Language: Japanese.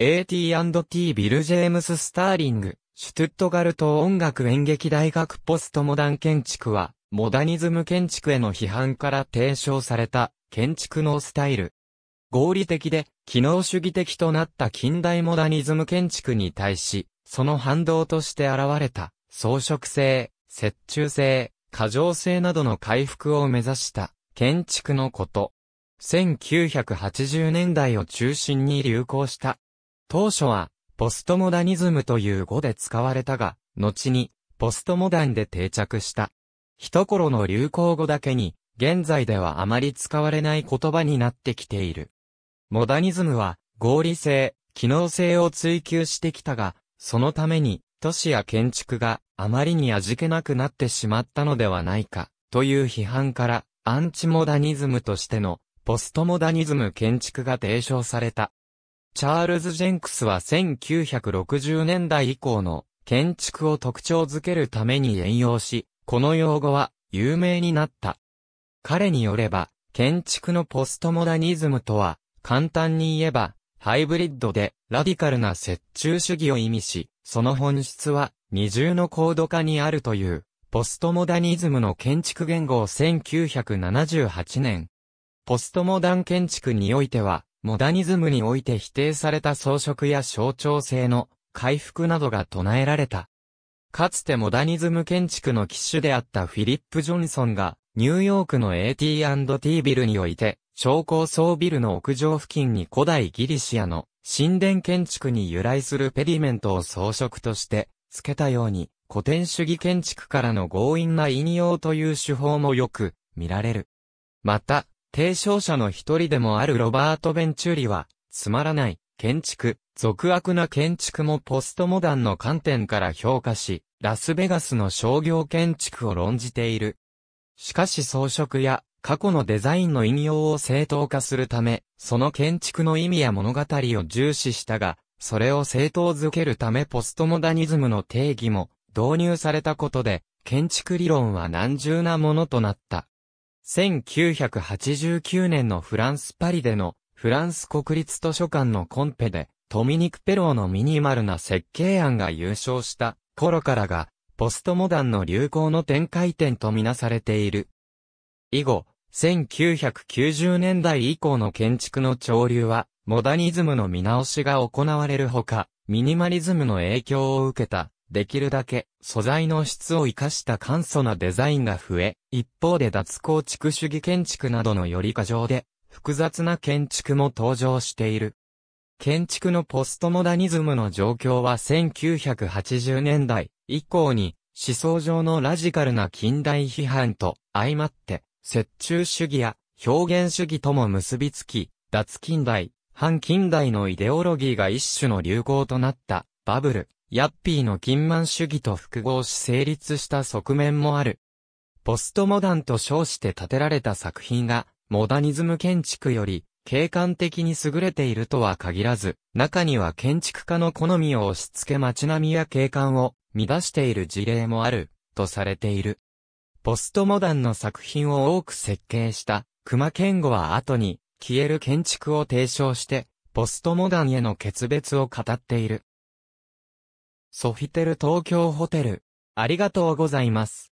AT&T ビル・ジェームス・スターリング、シュトゥットガルト音楽演劇大学ポストモダン建築は、モダニズム建築への批判から提唱された建築のスタイル。合理的で、機能主義的となった近代モダニズム建築に対し、その反動として現れた、装飾性、折衷性、過剰性などの回復を目指した、建築のこと。1980年代を中心に流行した、当初は、ポストモダニズムという語で使われたが、後に、ポストモダンで定着した。一頃の流行語だけに、現在ではあまり使われない言葉になってきている。モダニズムは、合理性、機能性を追求してきたが、そのために、都市や建築があまりに味気なくなってしまったのではないか、という批判から、アンチモダニズムとしての、ポストモダニズム建築が提唱された。チャールズ・ジェンクスは1960年代以降の建築を特徴づけるために援用し、この用語は有名になった。彼によれば、建築のポストモダニズムとは、簡単に言えば、ハイブリッドでラディカルな折衷主義を意味し、その本質は二重の高度化にあるという、ポストモダニズムの建築言語を1978年。ポストモダン建築においては、モダニズムにおいて否定された装飾や象徴性の回復などが唱えられた。かつてモダニズム建築の機種であったフィリップ・ジョンソンが、ニューヨークの AT&T ビルにおいて、超高層ビルの屋上付近に古代ギリシアの神殿建築に由来するペディメントを装飾として付けたように、古典主義建築からの強引な引用という手法もよく見られる。また、提唱者の一人でもあるロバート・ベンチュリは、つまらない、建築、俗悪な建築もポストモダンの観点から評価し、ラスベガスの商業建築を論じている。しかし装飾や過去のデザインの引用を正当化するため、その建築の意味や物語を重視したが、それを正当づけるためポストモダニズムの定義も導入されたことで、建築理論は難重なものとなった。1989年のフランス・パリでのフランス国立図書館のコンペでトミニク・ペローのミニマルな設計案が優勝した頃からがポストモダンの流行の展開点とみなされている。以後、1990年代以降の建築の潮流はモダニズムの見直しが行われるほか、ミニマリズムの影響を受けたできるだけ素材の質を生かした簡素なデザインが増え、一方で脱構築主義建築などのより過剰で、複雑な建築も登場している。建築のポストモダニズムの状況は1980年代以降に思想上のラジカルな近代批判と相まって、折衷主義や表現主義とも結びつき、脱近代、反近代のイデオロギーが一種の流行となったバブルヤッピーの金満主義と複合し成立した側面もある。ポストモダンと称して建てられた作品が、モダニズム建築より、景観的に優れているとは限らず、中には建築家の好みを押し付け街並みや景観を乱している事例もある、とされている。ポストモダンの作品を多く設計した、熊健吾は後に、消える建築を提唱して、ポストモダンへの決別を語っている。ソフィテル東京ホテル。ありがとうございます。